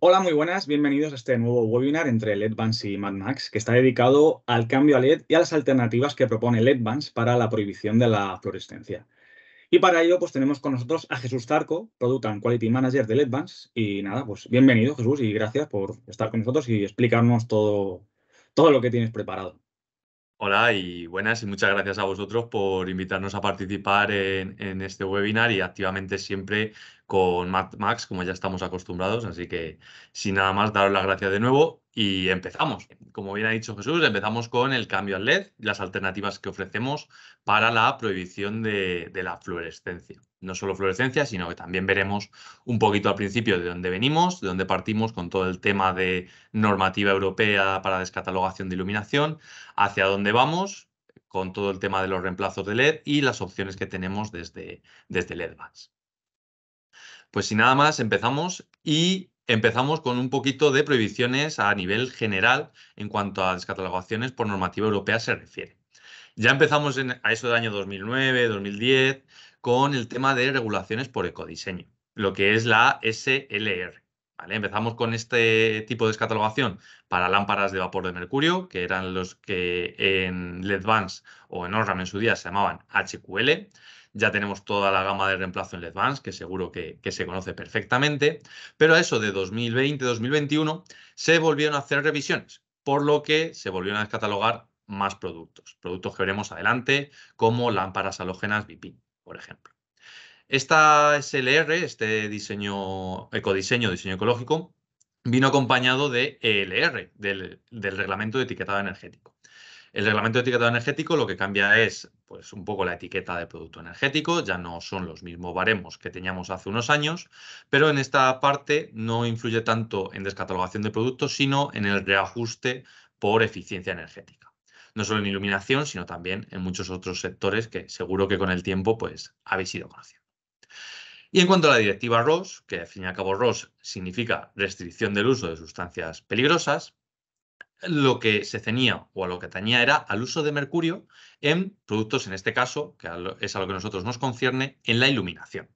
Hola, muy buenas, bienvenidos a este nuevo webinar entre LEDVANCE y MadMax, que está dedicado al cambio a LED y a las alternativas que propone LEDVANCE para la prohibición de la fluorescencia. Y para ello, pues tenemos con nosotros a Jesús Tarco, Product and Quality Manager de LEDVANCE. Y nada, pues bienvenido Jesús y gracias por estar con nosotros y explicarnos todo, todo lo que tienes preparado. Hola y buenas y muchas gracias a vosotros por invitarnos a participar en, este webinar y activamente siempre con Max, como ya estamos acostumbrados. Así que sin nada más, daros las gracias de nuevo y empezamos. Como bien ha dicho Jesús, empezamos con el cambio al LED, las alternativas que ofrecemos para la prohibición de la fluorescencia no solo fluorescencia, sino que también veremos un poquito al principio de dónde venimos, de dónde partimos con todo el tema de normativa europea para descatalogación de iluminación, hacia dónde vamos con todo el tema de los reemplazos de LED y las opciones que tenemos desde, desde Pues sin nada más, empezamos y empezamos con un poquito de prohibiciones a nivel general en cuanto a descatalogaciones por normativa europea se refiere. Ya empezamos a eso del año 2009, 2010, con el tema de regulaciones por ecodiseño, lo que es la SLR. Empezamos con este tipo de descatalogación para lámparas de vapor de mercurio, que eran los que en LEDVANCE o en ORRAM en su día se llamaban HQL. Ya tenemos toda la gama de reemplazo en LEDVANCE, que seguro que, se conoce perfectamente. Pero a eso de 2020-2021 se volvieron a hacer revisiones, por lo que se volvieron a descatalogar más productos, productos que veremos adelante como lámparas halógenas BIPIN por ejemplo. Esta SLR, este diseño, ecodiseño, diseño ecológico, vino acompañado de e ELR, del, reglamento de etiquetado energético. El reglamento de etiquetado energético lo que cambia es pues, un poco la etiqueta de producto energético, ya no son los mismos baremos que teníamos hace unos años, pero en esta parte no influye tanto en descatalogación de productos, sino en el reajuste por eficiencia energética no solo en iluminación, sino también en muchos otros sectores que seguro que con el tiempo pues, habéis ido conociendo. Y en cuanto a la directiva ROS, que al fin y al cabo ROS significa restricción del uso de sustancias peligrosas, lo que se ceñía o a lo que tenía era al uso de mercurio en productos, en este caso, que es a lo que nosotros nos concierne, en la iluminación.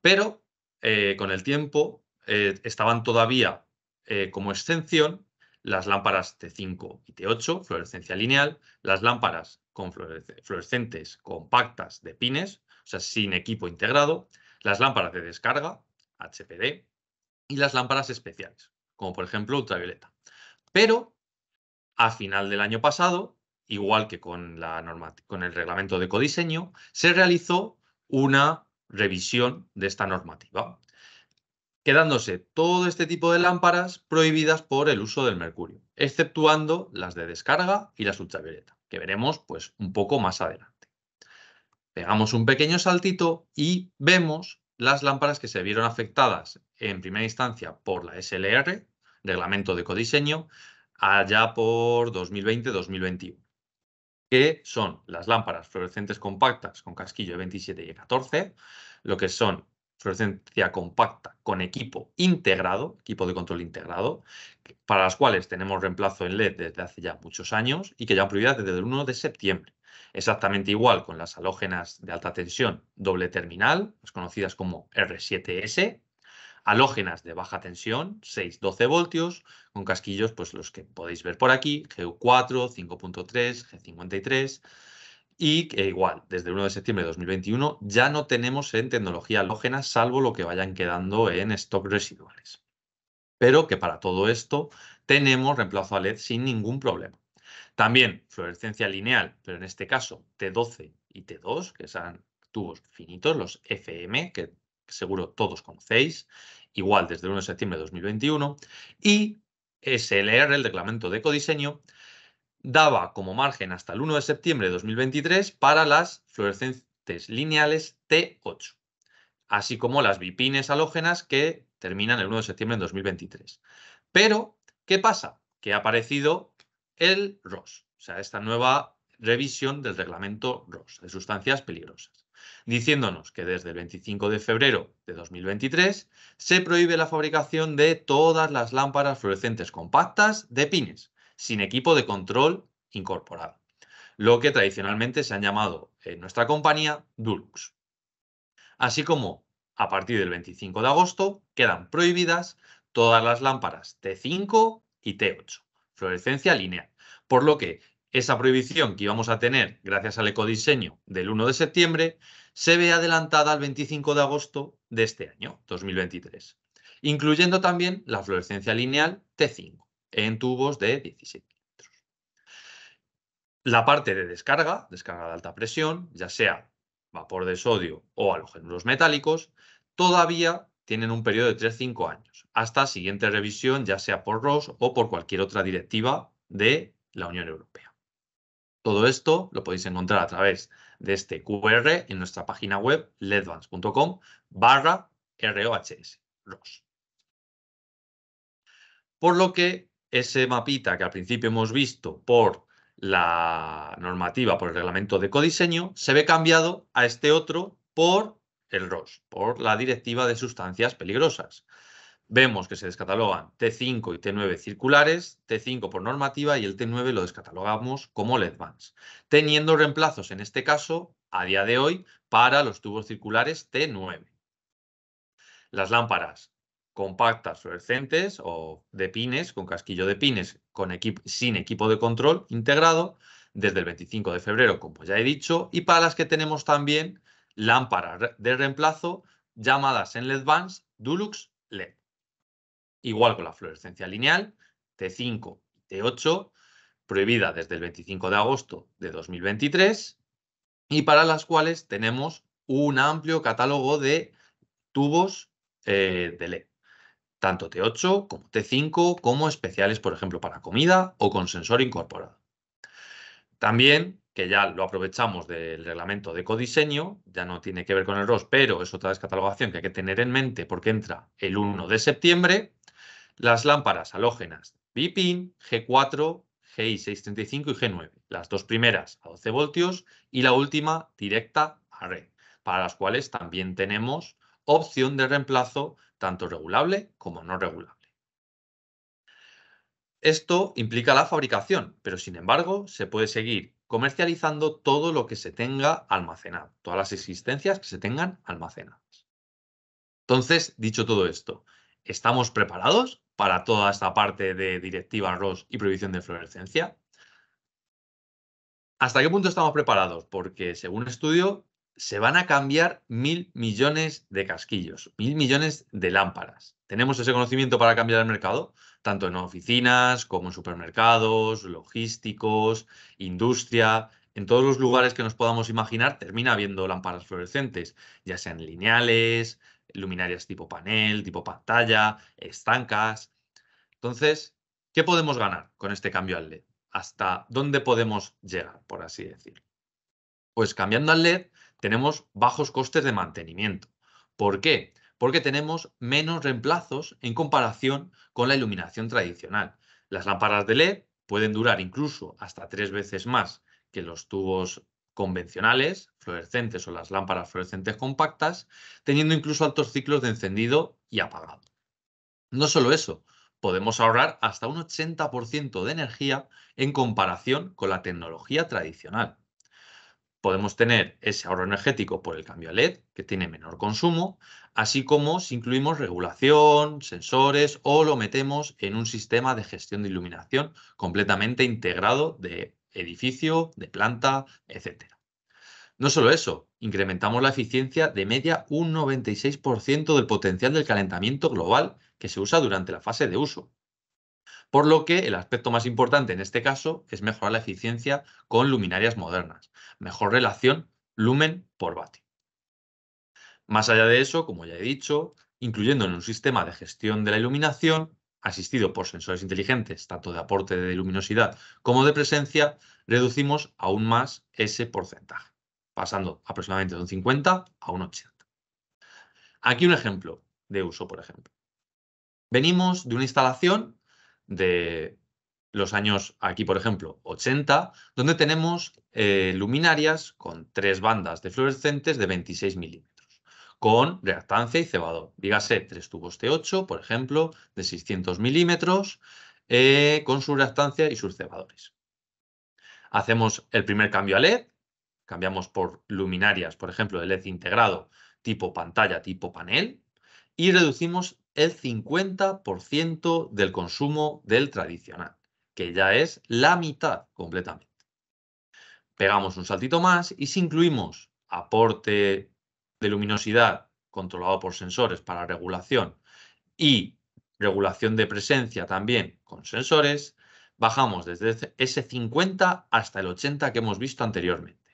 Pero eh, con el tiempo eh, estaban todavía eh, como exención las lámparas T5 y T8, fluorescencia lineal, las lámparas con fluorescentes compactas de pines, o sea, sin equipo integrado, las lámparas de descarga, HPD, y las lámparas especiales, como por ejemplo ultravioleta. Pero a final del año pasado, igual que con, la con el reglamento de codiseño, se realizó una revisión de esta normativa quedándose todo este tipo de lámparas prohibidas por el uso del mercurio, exceptuando las de descarga y las ultravioleta, que veremos pues un poco más adelante. Pegamos un pequeño saltito y vemos las lámparas que se vieron afectadas en primera instancia por la SLR, Reglamento de Codiseño, allá por 2020-2021, que son las lámparas fluorescentes compactas con casquillo de 27 y 14, lo que son fluorescencia compacta con equipo integrado, equipo de control integrado, para las cuales tenemos reemplazo en LED desde hace ya muchos años y que ya prioridad desde el 1 de septiembre. Exactamente igual con las halógenas de alta tensión doble terminal, las conocidas como R7S, halógenas de baja tensión, 6-12 voltios, con casquillos pues los que podéis ver por aquí, G4, 5.3, G53, y que igual, desde el 1 de septiembre de 2021 ya no tenemos en tecnología halógena, salvo lo que vayan quedando en stock residuales. Pero que para todo esto tenemos reemplazo a LED sin ningún problema. También fluorescencia lineal, pero en este caso T12 y T2, que son tubos finitos, los FM, que seguro todos conocéis, igual desde el 1 de septiembre de 2021, y SLR, el reglamento de ecodiseño, daba como margen hasta el 1 de septiembre de 2023 para las fluorescentes lineales T8, así como las bipines halógenas que terminan el 1 de septiembre de 2023. Pero, ¿qué pasa? Que ha aparecido el ROS, o sea, esta nueva revisión del reglamento ROS de sustancias peligrosas, diciéndonos que desde el 25 de febrero de 2023 se prohíbe la fabricación de todas las lámparas fluorescentes compactas de pines, sin equipo de control incorporado, lo que tradicionalmente se han llamado en nuestra compañía DULUX. Así como a partir del 25 de agosto quedan prohibidas todas las lámparas T5 y T8, fluorescencia lineal, por lo que esa prohibición que íbamos a tener gracias al ecodiseño del 1 de septiembre se ve adelantada al 25 de agosto de este año, 2023, incluyendo también la fluorescencia lineal T5 en tubos de 17 litros. La parte de descarga, descarga de alta presión, ya sea vapor de sodio o halógenos metálicos, todavía tienen un periodo de 3-5 años, hasta siguiente revisión, ya sea por ROS o por cualquier otra directiva de la Unión Europea. Todo esto lo podéis encontrar a través de este QR en nuestra página web ledvance.com barra ROHS, Por lo que ese mapita que al principio hemos visto por la normativa, por el reglamento de codiseño, se ve cambiado a este otro por el ROS, por la Directiva de Sustancias Peligrosas. Vemos que se descatalogan T5 y T9 circulares, T5 por normativa y el T9 lo descatalogamos como LED bands, teniendo reemplazos en este caso a día de hoy para los tubos circulares T9. Las lámparas compactas fluorescentes o de pines, con casquillo de pines, con sin equipo de control integrado, desde el 25 de febrero, como ya he dicho, y para las que tenemos también lámparas de reemplazo llamadas en LED bands Dulux LED. Igual con la fluorescencia lineal, T5 y T8, prohibida desde el 25 de agosto de 2023, y para las cuales tenemos un amplio catálogo de tubos eh, de LED tanto T8 como T5 como especiales, por ejemplo, para comida o con sensor incorporado. También, que ya lo aprovechamos del reglamento de codiseño, ya no tiene que ver con el ROS, pero es otra descatalogación que hay que tener en mente porque entra el 1 de septiembre, las lámparas halógenas BIPIN, G4, GI635 y G9, las dos primeras a 12 voltios y la última directa a red, para las cuales también tenemos opción de reemplazo tanto regulable como no regulable. Esto implica la fabricación, pero sin embargo se puede seguir comercializando todo lo que se tenga almacenado, todas las existencias que se tengan almacenadas. Entonces, dicho todo esto, ¿estamos preparados para toda esta parte de directiva ROS y prohibición de fluorescencia? ¿Hasta qué punto estamos preparados? Porque según un estudio, se van a cambiar mil millones de casquillos, mil millones de lámparas. ¿Tenemos ese conocimiento para cambiar el mercado? Tanto en oficinas como en supermercados, logísticos, industria. En todos los lugares que nos podamos imaginar termina habiendo lámparas fluorescentes, ya sean lineales, luminarias tipo panel, tipo pantalla, estancas. Entonces, ¿qué podemos ganar con este cambio al LED? ¿Hasta dónde podemos llegar, por así decirlo? Pues cambiando al LED tenemos bajos costes de mantenimiento. ¿Por qué? Porque tenemos menos reemplazos en comparación con la iluminación tradicional. Las lámparas de LED pueden durar incluso hasta tres veces más que los tubos convencionales, fluorescentes o las lámparas fluorescentes compactas, teniendo incluso altos ciclos de encendido y apagado. No solo eso, podemos ahorrar hasta un 80% de energía en comparación con la tecnología tradicional podemos tener ese ahorro energético por el cambio a LED, que tiene menor consumo, así como si incluimos regulación, sensores o lo metemos en un sistema de gestión de iluminación completamente integrado de edificio, de planta, etc. No solo eso, incrementamos la eficiencia de media un 96% del potencial del calentamiento global que se usa durante la fase de uso, por lo que el aspecto más importante en este caso es mejorar la eficiencia con luminarias modernas, mejor relación lumen por vatio. Más allá de eso, como ya he dicho, incluyendo en un sistema de gestión de la iluminación, asistido por sensores inteligentes, tanto de aporte de luminosidad como de presencia, reducimos aún más ese porcentaje, pasando aproximadamente de un 50 a un 80. Aquí un ejemplo de uso, por ejemplo. Venimos de una instalación de los años, aquí por ejemplo, 80, donde tenemos eh, luminarias con tres bandas de fluorescentes de 26 milímetros, con reactancia y cebador. Dígase, tres tubos T8, por ejemplo, de 600 milímetros, eh, con su reactancia y sus cebadores. Hacemos el primer cambio a LED, cambiamos por luminarias, por ejemplo, de LED integrado, tipo pantalla, tipo panel, y reducimos el 50% del consumo del tradicional, que ya es la mitad completamente. Pegamos un saltito más y si incluimos aporte de luminosidad controlado por sensores para regulación y regulación de presencia también con sensores, bajamos desde ese 50 hasta el 80 que hemos visto anteriormente.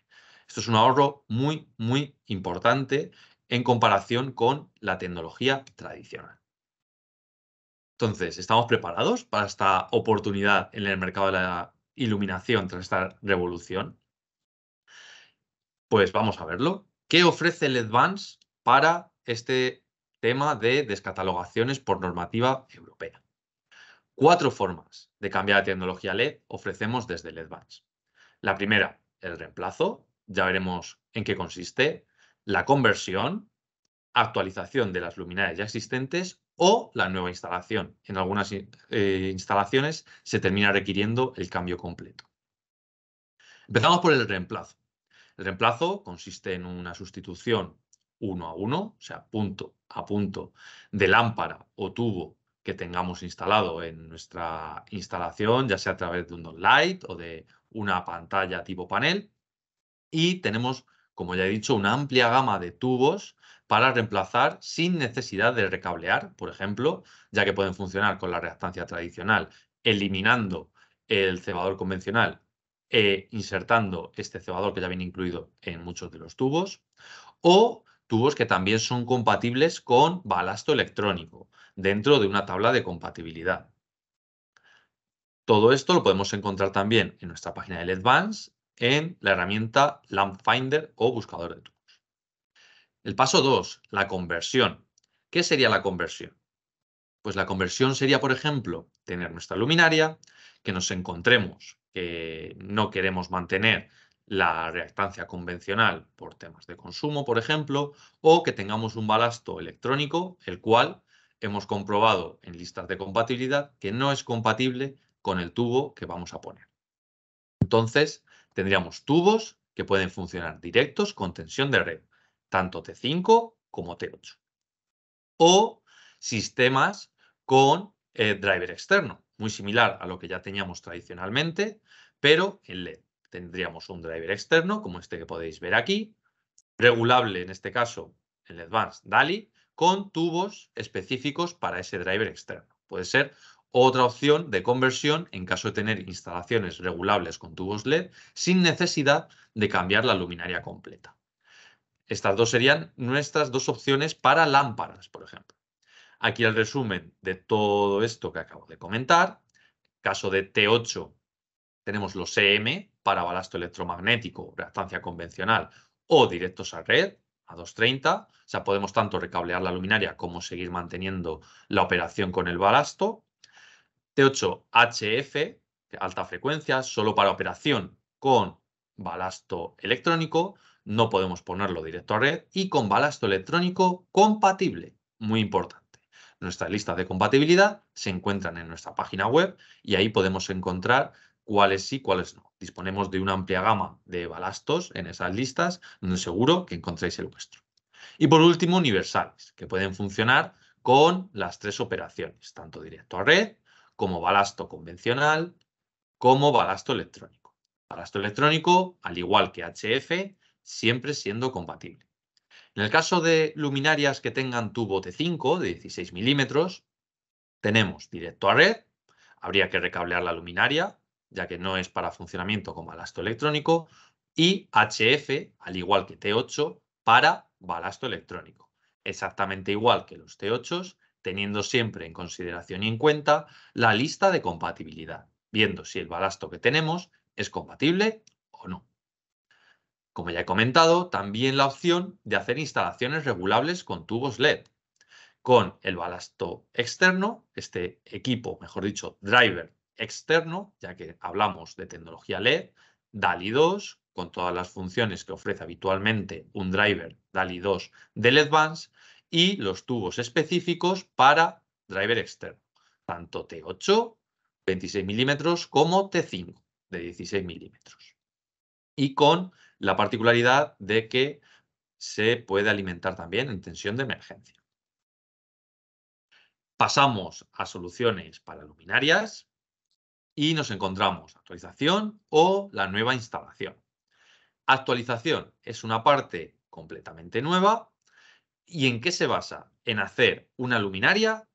Esto es un ahorro muy, muy importante en comparación con la tecnología tradicional. Entonces, ¿estamos preparados para esta oportunidad en el mercado de la iluminación tras esta revolución? Pues vamos a verlo. ¿Qué ofrece el Advance para este tema de descatalogaciones por normativa europea? Cuatro formas de cambiar la tecnología LED ofrecemos desde el La primera, el reemplazo, ya veremos en qué consiste, la conversión, actualización de las luminarias ya existentes o la nueva instalación. En algunas eh, instalaciones se termina requiriendo el cambio completo. Empezamos por el reemplazo. El reemplazo consiste en una sustitución uno a uno, o sea, punto a punto, de lámpara o tubo que tengamos instalado en nuestra instalación, ya sea a través de un light o de una pantalla tipo panel. Y tenemos como ya he dicho, una amplia gama de tubos para reemplazar sin necesidad de recablear, por ejemplo, ya que pueden funcionar con la reactancia tradicional, eliminando el cebador convencional e insertando este cebador que ya viene incluido en muchos de los tubos, o tubos que también son compatibles con balasto electrónico dentro de una tabla de compatibilidad. Todo esto lo podemos encontrar también en nuestra página de Advance en la herramienta LampFinder o buscador de tubos. El paso 2, la conversión. ¿Qué sería la conversión? Pues la conversión sería, por ejemplo, tener nuestra luminaria, que nos encontremos que no queremos mantener la reactancia convencional por temas de consumo, por ejemplo, o que tengamos un balasto electrónico, el cual hemos comprobado en listas de compatibilidad que no es compatible con el tubo que vamos a poner. Entonces, Tendríamos tubos que pueden funcionar directos con tensión de red, tanto T5 como T8. O sistemas con eh, driver externo, muy similar a lo que ya teníamos tradicionalmente, pero en LED. Tendríamos un driver externo, como este que podéis ver aquí, regulable en este caso en Advanced e DALI, con tubos específicos para ese driver externo. Puede ser otra opción de conversión en caso de tener instalaciones regulables con tubos LED sin necesidad de cambiar la luminaria completa. Estas dos serían nuestras dos opciones para lámparas, por ejemplo. Aquí el resumen de todo esto que acabo de comentar. Caso de T8 tenemos los CM e para balasto electromagnético, reactancia convencional o directos a red, a 230. O sea, podemos tanto recablear la luminaria como seguir manteniendo la operación con el balasto. T8HF, alta frecuencia, solo para operación con balasto electrónico, no podemos ponerlo directo a red, y con balasto electrónico compatible, muy importante. Nuestras listas de compatibilidad se encuentran en nuestra página web y ahí podemos encontrar cuáles sí, cuáles no. Disponemos de una amplia gama de balastos en esas listas, seguro que encontráis el vuestro. Y por último, universales, que pueden funcionar con las tres operaciones, tanto directo a red como balasto convencional, como balasto electrónico. Balasto electrónico, al igual que HF, siempre siendo compatible. En el caso de luminarias que tengan tubo T5 de 16 milímetros, tenemos directo a red, habría que recablear la luminaria, ya que no es para funcionamiento con balasto electrónico, y HF, al igual que T8, para balasto electrónico. Exactamente igual que los T8, s teniendo siempre en consideración y en cuenta la lista de compatibilidad, viendo si el balasto que tenemos es compatible o no. Como ya he comentado, también la opción de hacer instalaciones regulables con tubos LED, con el balasto externo, este equipo, mejor dicho, driver externo, ya que hablamos de tecnología LED, DALI 2, con todas las funciones que ofrece habitualmente un driver DALI 2 de Advance, y los tubos específicos para driver externo, tanto T8, 26 milímetros, como T5 de 16 milímetros. Y con la particularidad de que se puede alimentar también en tensión de emergencia. Pasamos a soluciones para luminarias y nos encontramos actualización o la nueva instalación. Actualización es una parte completamente nueva ¿Y en qué se basa? En hacer una luminaria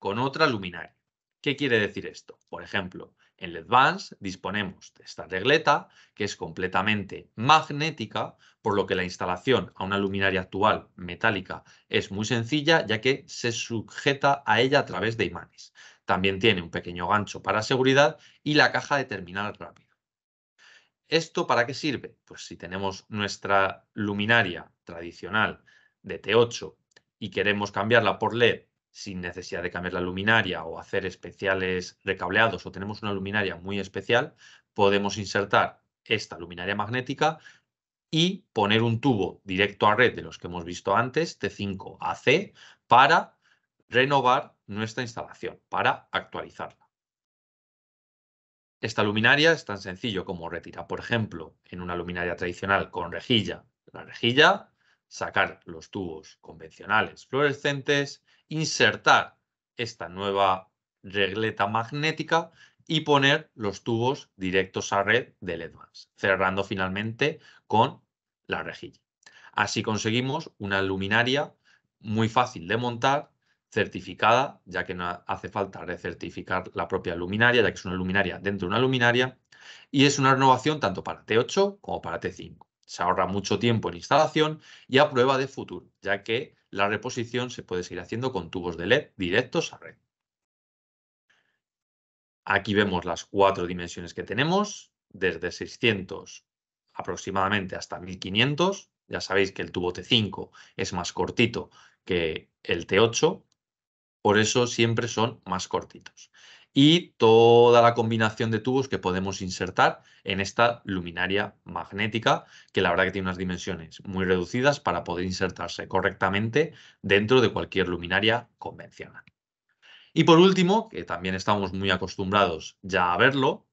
con otra luminaria. ¿Qué quiere decir esto? Por ejemplo, en el e disponemos de esta regleta que es completamente magnética, por lo que la instalación a una luminaria actual metálica es muy sencilla, ya que se sujeta a ella a través de imanes. También tiene un pequeño gancho para seguridad y la caja de terminal rápido. ¿Esto para qué sirve? Pues si tenemos nuestra luminaria tradicional de T8 y queremos cambiarla por LED sin necesidad de cambiar la luminaria o hacer especiales recableados o tenemos una luminaria muy especial, podemos insertar esta luminaria magnética y poner un tubo directo a red de los que hemos visto antes, T5 a C, para renovar nuestra instalación, para actualizarla. Esta luminaria es tan sencillo como retirar, por ejemplo, en una luminaria tradicional con rejilla, la rejilla sacar los tubos convencionales fluorescentes, insertar esta nueva regleta magnética y poner los tubos directos a red del LEDmax. cerrando finalmente con la rejilla. Así conseguimos una luminaria muy fácil de montar, certificada, ya que no hace falta recertificar la propia luminaria, ya que es una luminaria dentro de una luminaria, y es una renovación tanto para T8 como para T5. Se ahorra mucho tiempo en instalación y a prueba de futuro, ya que la reposición se puede seguir haciendo con tubos de LED directos a red. Aquí vemos las cuatro dimensiones que tenemos, desde 600 aproximadamente hasta 1500. Ya sabéis que el tubo T5 es más cortito que el T8, por eso siempre son más cortitos y toda la combinación de tubos que podemos insertar en esta luminaria magnética, que la verdad que tiene unas dimensiones muy reducidas para poder insertarse correctamente dentro de cualquier luminaria convencional. Y por último, que también estamos muy acostumbrados ya a verlo,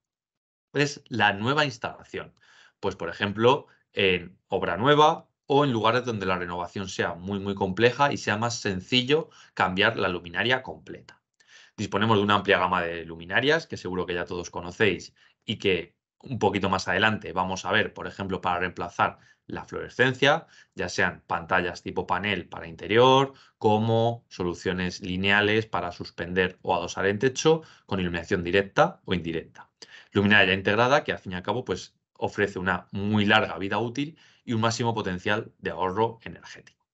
es la nueva instalación. Pues por ejemplo, en obra nueva o en lugares donde la renovación sea muy muy compleja y sea más sencillo cambiar la luminaria completa. Disponemos de una amplia gama de luminarias que seguro que ya todos conocéis y que un poquito más adelante vamos a ver, por ejemplo, para reemplazar la fluorescencia, ya sean pantallas tipo panel para interior, como soluciones lineales para suspender o adosar en techo con iluminación directa o indirecta. Luminaria integrada que al fin y al cabo pues, ofrece una muy larga vida útil y un máximo potencial de ahorro energético.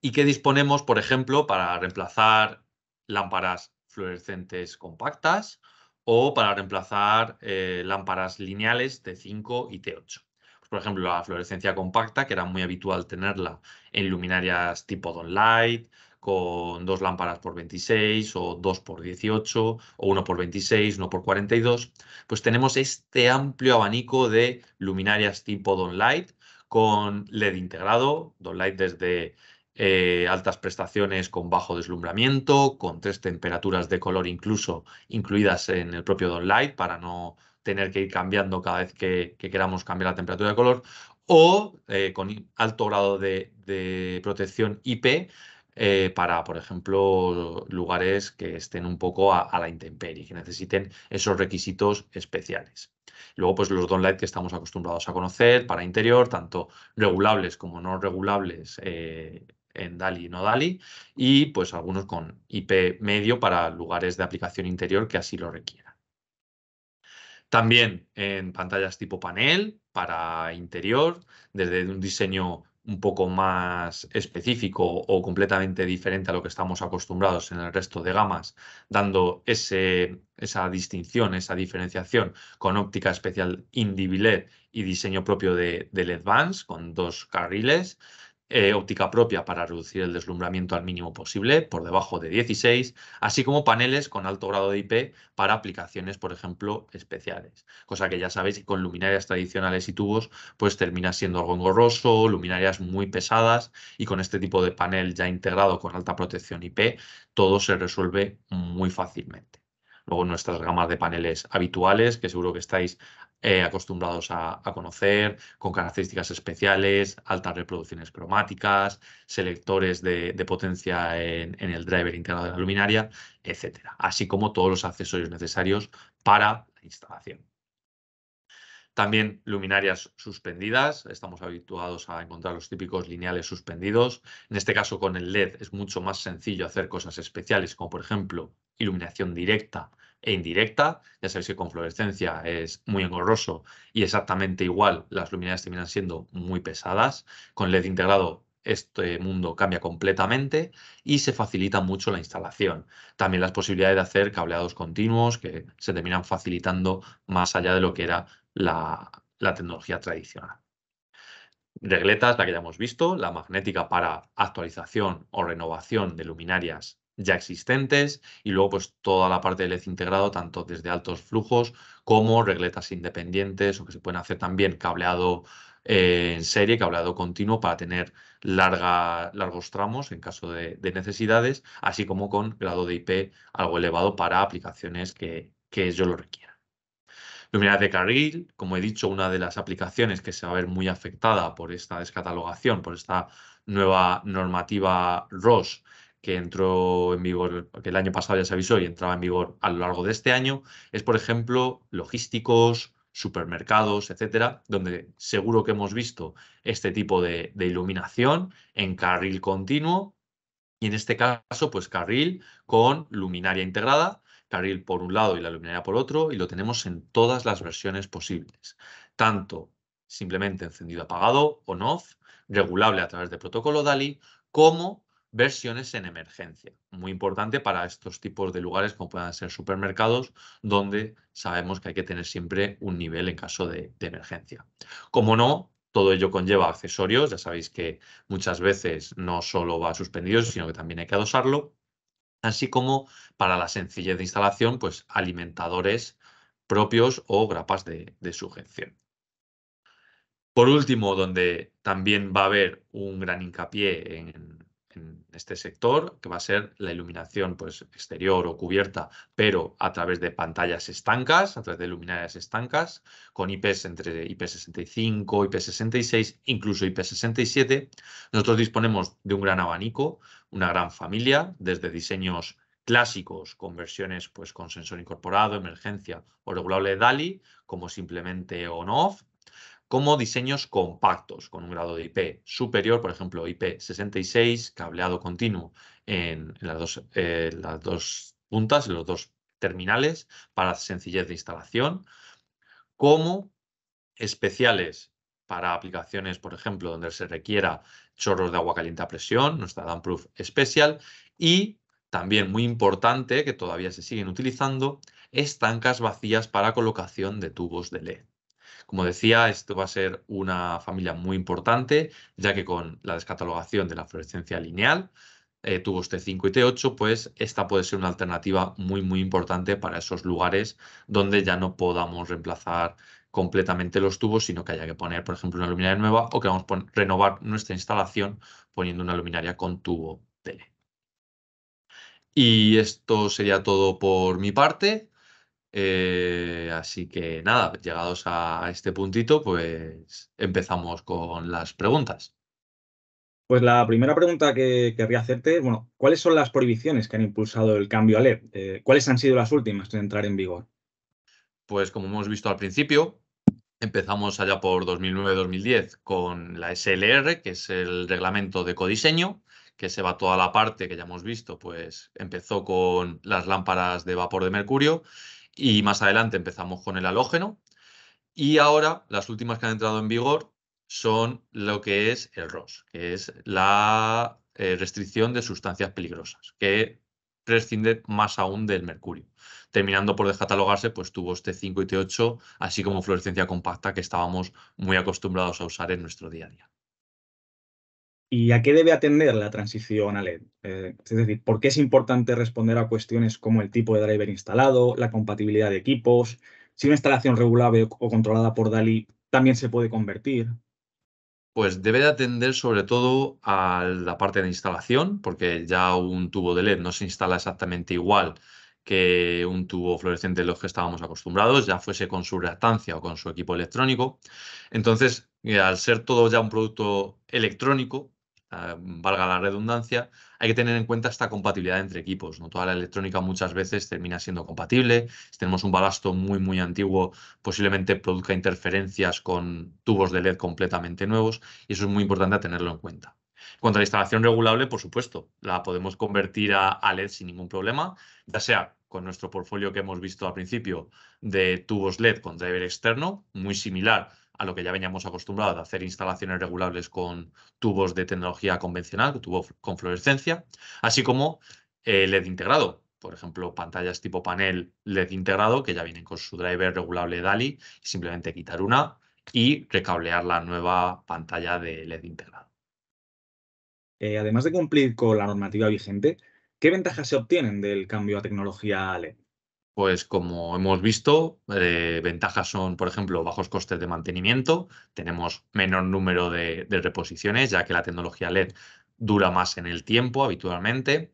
¿Y qué disponemos, por ejemplo, para reemplazar lámparas fluorescentes compactas o para reemplazar eh, lámparas lineales T5 y T8. Pues, por ejemplo, la fluorescencia compacta, que era muy habitual tenerla en luminarias tipo Don Light, con dos lámparas por 26 o dos por 18 o uno por 26, 1 por 42, pues tenemos este amplio abanico de luminarias tipo Don Light con LED integrado, Don Light desde eh, altas prestaciones con bajo deslumbramiento, con tres temperaturas de color incluso incluidas en el propio Don Light para no tener que ir cambiando cada vez que, queramos cambiar la temperatura de color, o eh, con alto grado de, protección IP eh, para, por ejemplo, lugares que estén un poco a, la intemperie, que necesiten esos requisitos especiales. Luego, pues los Light que estamos acostumbrados a conocer para interior, tanto regulables como no regulables, en DALI y no DALI, y pues algunos con IP medio para lugares de aplicación interior que así lo requieran. También en pantallas tipo panel para interior, desde un diseño un poco más específico o completamente diferente a lo que estamos acostumbrados en el resto de gamas, dando ese, esa distinción, esa diferenciación con óptica especial IndiviLED y diseño propio de, del Advance con dos carriles. Eh, óptica propia para reducir el deslumbramiento al mínimo posible, por debajo de 16, así como paneles con alto grado de IP para aplicaciones, por ejemplo, especiales. Cosa que ya sabéis que con luminarias tradicionales y tubos, pues termina siendo algo engorroso, luminarias muy pesadas y con este tipo de panel ya integrado con alta protección IP, todo se resuelve muy fácilmente. Luego nuestras gamas de paneles habituales, que seguro que estáis eh, acostumbrados a, conocer, con características especiales, altas reproducciones cromáticas, selectores de, potencia en, en, el driver interno de la luminaria, etcétera, así como todos los accesorios necesarios para la instalación. También luminarias suspendidas, estamos habituados a encontrar los típicos lineales suspendidos. En este caso con el LED es mucho más sencillo hacer cosas especiales como por ejemplo iluminación directa e indirecta. Ya sabéis que con fluorescencia es muy engorroso y exactamente igual las luminarias terminan siendo muy pesadas. Con LED integrado este mundo cambia completamente y se facilita mucho la instalación. También las posibilidades de hacer cableados continuos que se terminan facilitando más allá de lo que era la, tecnología tradicional. Regletas, la que ya hemos visto, la magnética para actualización o renovación de luminarias ya existentes y luego pues toda la parte del led integrado, tanto desde altos flujos como regletas independientes o que se pueden hacer también cableado eh, en serie, cableado continuo para tener larga, largos tramos en caso de, necesidades, así como con grado de IP algo elevado para aplicaciones que, que lo requiera. Luminaria de carril, como he dicho, una de las aplicaciones que se va a ver muy afectada por esta descatalogación, por esta nueva normativa ROS, que entró en vigor, que el año pasado ya se avisó y entraba en vigor a lo largo de este año, es, por ejemplo, logísticos, supermercados, etcétera, donde seguro que hemos visto este tipo de, iluminación en carril continuo y en este caso, pues carril con luminaria integrada, carril por un lado y la luminaria por otro, y lo tenemos en todas las versiones posibles, tanto simplemente encendido apagado, o off regulable a través de protocolo DALI, como versiones en emergencia. Muy importante para estos tipos de lugares como puedan ser supermercados, donde sabemos que hay que tener siempre un nivel en caso de, emergencia. Como no, todo ello conlleva accesorios, ya sabéis que muchas veces no solo va suspendido, sino que también hay que adosarlo, así como para la sencillez de instalación, pues alimentadores propios o grapas de, de sujeción. Por último, donde también va a haber un gran hincapié en, este sector, que va a ser la iluminación pues, exterior o cubierta, pero a través de pantallas estancas, a través de luminarias estancas, con IPs entre IP65, IP66, incluso IP67. Nosotros disponemos de un gran abanico, una gran familia, desde diseños clásicos con versiones pues, con sensor incorporado, emergencia o regulable DALI, como simplemente on-off, como diseños compactos con un grado de IP superior, por ejemplo, IP66, cableado continuo en, las, dos, eh, las dos puntas, en los dos terminales, para sencillez de instalación, como especiales para aplicaciones, por ejemplo, donde se requiera chorros de agua caliente a presión, nuestra Proof Special, y también muy importante, que todavía se siguen utilizando, estancas vacías para colocación de tubos de LED. Como decía, esto va a ser una familia muy importante, ya que con la descatalogación de la fluorescencia lineal, eh, tubos este T5 y T8, pues esta puede ser una alternativa muy, muy importante para esos lugares donde ya no podamos reemplazar completamente los tubos, sino que haya que poner, por ejemplo, una luminaria nueva o que vamos a renovar nuestra instalación poniendo una luminaria con tubo tele. Y esto sería todo por mi parte. Eh, así que nada, llegados a este puntito, pues empezamos con las preguntas. Pues la primera pregunta que querría hacerte, bueno, ¿cuáles son las prohibiciones que han impulsado el cambio a LED? Eh, ¿Cuáles han sido las últimas en entrar en vigor? Pues como hemos visto al principio, empezamos allá por 2009-2010 con la SLR, que es el reglamento de codiseño, que se va toda la parte que ya hemos visto, pues empezó con las lámparas de vapor de mercurio y más adelante empezamos con el halógeno. Y ahora las últimas que han entrado en vigor son lo que es el ROS, que es la eh, restricción de sustancias peligrosas, que prescinde más aún del mercurio, terminando por descatalogarse pues, tuvo este 5 y T8, así como fluorescencia compacta que estábamos muy acostumbrados a usar en nuestro día a día. ¿Y a qué debe atender la transición a LED? Eh, es decir, ¿por qué es importante responder a cuestiones como el tipo de driver instalado, la compatibilidad de equipos, si una instalación regulable o controlada por DALI también se puede convertir? Pues debe atender sobre todo a la parte de instalación, porque ya un tubo de LED no se instala exactamente igual que un tubo fluorescente de los que estábamos acostumbrados, ya fuese con su reactancia o con su equipo electrónico. Entonces, eh, al ser todo ya un producto electrónico, Ah, valga la redundancia, hay que tener en cuenta esta compatibilidad entre equipos. ¿no? Toda la electrónica muchas veces termina siendo compatible. Si tenemos un balasto muy, muy antiguo, posiblemente produzca interferencias con tubos de LED completamente nuevos y eso es muy importante tenerlo en cuenta. Cuanto a la instalación regulable, por supuesto, la podemos convertir a LED sin ningún problema, ya sea con nuestro portfolio que hemos visto al principio de tubos LED con driver externo, muy similar a lo que ya veníamos acostumbrados de hacer instalaciones regulables con tubos de tecnología convencional, tubos con fluorescencia, así como eh, LED integrado, por ejemplo, pantallas tipo panel LED integrado que ya vienen con su driver regulable DALI, simplemente quitar una y recablear la nueva pantalla de LED integrado. Eh, además de cumplir con la normativa vigente, ¿qué ventajas se obtienen del cambio a tecnología LED? pues como hemos visto, eh, ventajas son, por ejemplo, bajos costes de mantenimiento, tenemos menor número de, reposiciones, ya que la tecnología LED dura más en el tiempo habitualmente,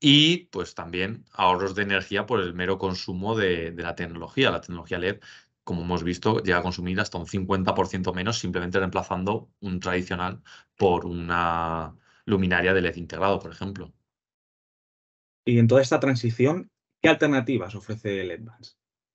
y pues también ahorros de energía por el mero consumo de, de la tecnología. La tecnología LED, como hemos visto, llega a consumir hasta un 50% menos simplemente reemplazando un tradicional por una luminaria de LED integrado, por ejemplo. Y en toda esta transición, ¿Qué alternativas ofrece el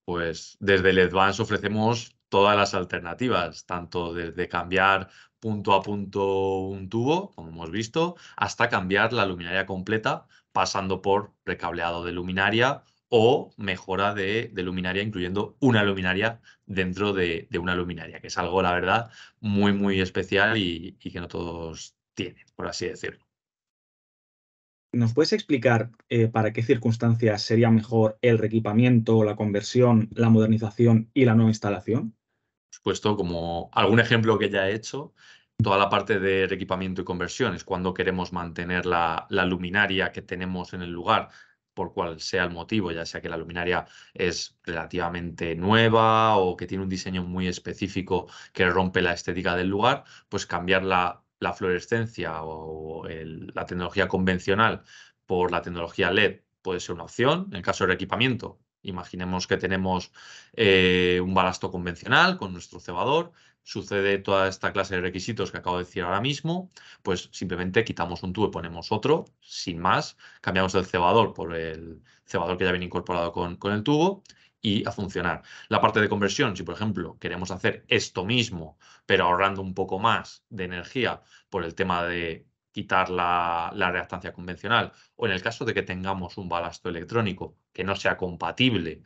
Pues desde el ofrecemos todas las alternativas, tanto desde cambiar punto a punto un tubo, como hemos visto, hasta cambiar la luminaria completa, pasando por recableado de luminaria o mejora de, luminaria, incluyendo una luminaria dentro de, una luminaria, que es algo, la verdad, muy, muy especial y que no todos tienen, por así decirlo. ¿Nos puedes explicar eh, para qué circunstancias sería mejor el reequipamiento, la conversión, la modernización y la nueva instalación? Por supuesto, como algún ejemplo que ya he hecho, toda la parte de reequipamiento y conversión es cuando queremos mantener la, la luminaria que tenemos en el lugar por cual sea el motivo, ya sea que la luminaria es relativamente nueva o que tiene un diseño muy específico que rompe la estética del lugar, pues cambiarla la fluorescencia o la tecnología convencional por la tecnología LED puede ser una opción. En el caso del equipamiento, imaginemos que tenemos eh, un balasto convencional con nuestro cebador, sucede toda esta clase de requisitos que acabo de decir ahora mismo, pues simplemente quitamos un tubo y ponemos otro, sin más, cambiamos el cebador por el cebador que ya viene incorporado con, con el tubo y a funcionar. La parte de conversión, si por ejemplo queremos hacer esto mismo, pero ahorrando un poco más de energía por el tema de quitar la, la, reactancia convencional, o en el caso de que tengamos un balasto electrónico que no sea compatible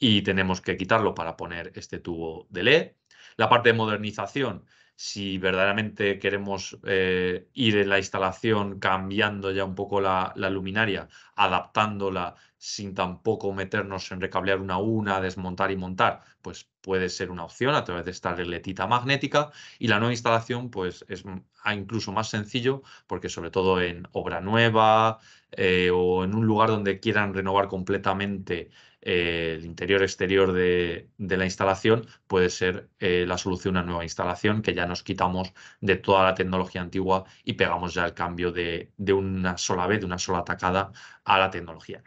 y tenemos que quitarlo para poner este tubo de LED. La parte de modernización, si verdaderamente queremos eh, ir en la instalación cambiando ya un poco la, la luminaria, adaptándola sin tampoco meternos en recablear una una, desmontar y montar, pues puede ser una opción a través de esta regletita magnética y la nueva instalación pues es ah, incluso más sencillo porque sobre todo en obra nueva eh, o en un lugar donde quieran renovar completamente eh, el interior exterior de, la instalación puede ser eh, la solución una nueva instalación que ya nos quitamos de toda la tecnología antigua y pegamos ya el cambio de, de una sola vez, de una sola atacada a la tecnología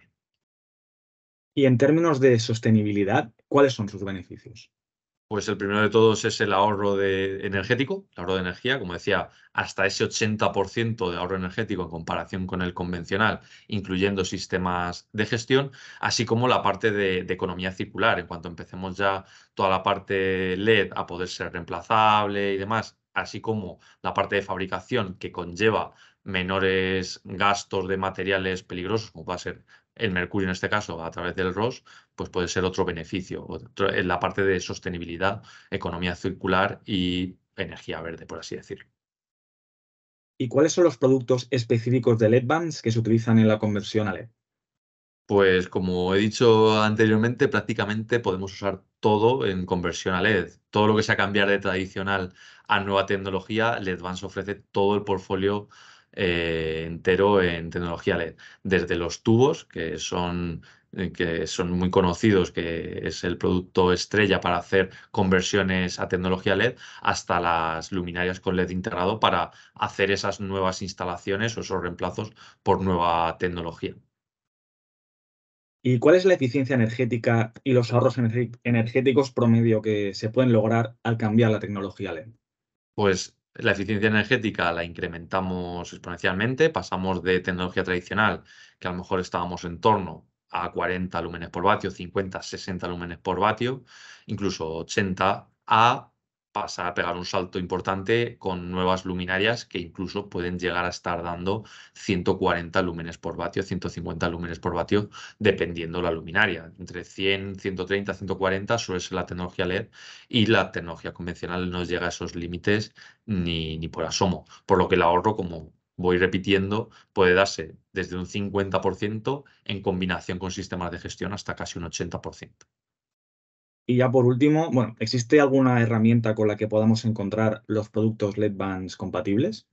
y en términos de sostenibilidad, ¿cuáles son sus beneficios? Pues el primero de todos es el ahorro de energético, el ahorro de energía, como decía, hasta ese 80% de ahorro energético en comparación con el convencional, incluyendo sistemas de gestión, así como la parte de, de economía circular. En cuanto empecemos ya toda la parte LED a poder ser reemplazable y demás, así como la parte de fabricación que conlleva menores gastos de materiales peligrosos, como va a ser el mercurio en este caso a través del ROS, pues puede ser otro beneficio, en la parte de sostenibilidad, economía circular y energía verde, por así decirlo. ¿Y cuáles son los productos específicos de LEDVANCE que se utilizan en la conversión a LED? Pues como he dicho anteriormente, prácticamente podemos usar todo en conversión a LED. Todo lo que sea cambiar de tradicional a nueva tecnología, LEDVANCE ofrece todo el portfolio eh, entero en tecnología LED. Desde los tubos, que son eh, que son muy conocidos, que es el producto estrella para hacer conversiones a tecnología LED, hasta las luminarias con LED integrado para hacer esas nuevas instalaciones o esos reemplazos por nueva tecnología. ¿Y cuál es la eficiencia energética y los ahorros energéticos promedio que se pueden lograr al cambiar la tecnología LED? Pues la eficiencia energética la incrementamos exponencialmente, pasamos de tecnología tradicional, que a lo mejor estábamos en torno a 40 lúmenes por vatio, 50, 60 lúmenes por vatio, incluso 80, a vas a pegar un salto importante con nuevas luminarias que incluso pueden llegar a estar dando 140 lúmenes por vatio, 150 lúmenes por vatio, dependiendo la luminaria. Entre 100, 130, 140 suele ser la tecnología LED y la tecnología convencional no llega a esos límites ni, ni por asomo, por lo que el ahorro, como voy repitiendo, puede darse desde un 50% en combinación con sistemas de gestión hasta casi un 80%. Y ya por último, bueno, ¿existe alguna herramienta con la que podamos encontrar los productos LED bands compatibles?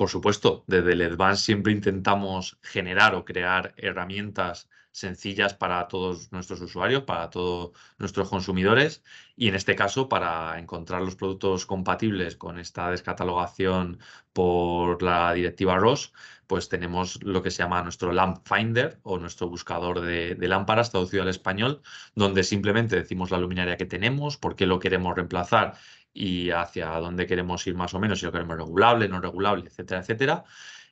Por supuesto, desde el Advance siempre intentamos generar o crear herramientas sencillas para todos nuestros usuarios, para todos nuestros consumidores y en este caso para encontrar los productos compatibles con esta descatalogación por la directiva ROS, pues tenemos lo que se llama nuestro Lamp Finder o nuestro buscador de, de lámparas traducido al español, donde simplemente decimos la luminaria que tenemos, por qué lo queremos reemplazar y hacia dónde queremos ir más o menos, si lo queremos regulable, no regulable, etcétera, etcétera.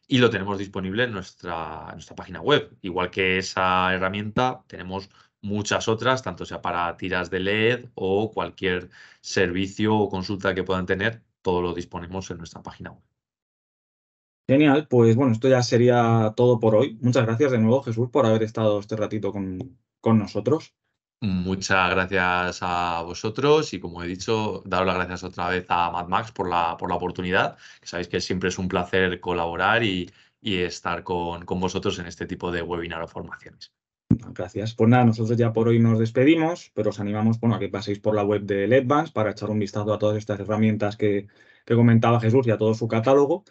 Y lo tenemos disponible en nuestra, página web. Igual que esa herramienta, tenemos muchas otras, tanto sea para tiras de LED o cualquier servicio o consulta que puedan tener, todo lo disponemos en nuestra página web. Genial, pues bueno, esto ya sería todo por hoy. Muchas gracias de nuevo, Jesús, por haber estado este ratito con nosotros. Muchas gracias a vosotros y como he dicho, daros las gracias otra vez a Mad Max por la, por la oportunidad, que sabéis que siempre es un placer colaborar y, estar con, vosotros en este tipo de webinar o formaciones. Gracias. Pues nada, nosotros ya por hoy nos despedimos, pero os animamos bueno, a que paséis por la web de LEDBANS para echar un vistazo a todas estas herramientas que, que comentaba Jesús y a todo su catálogo.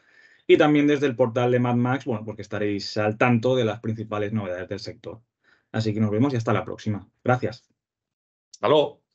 Y también desde el portal de Mad Max, bueno, porque pues estaréis al tanto de las principales novedades del sector. Así que nos vemos y hasta la próxima. Gracias. Hasta luego.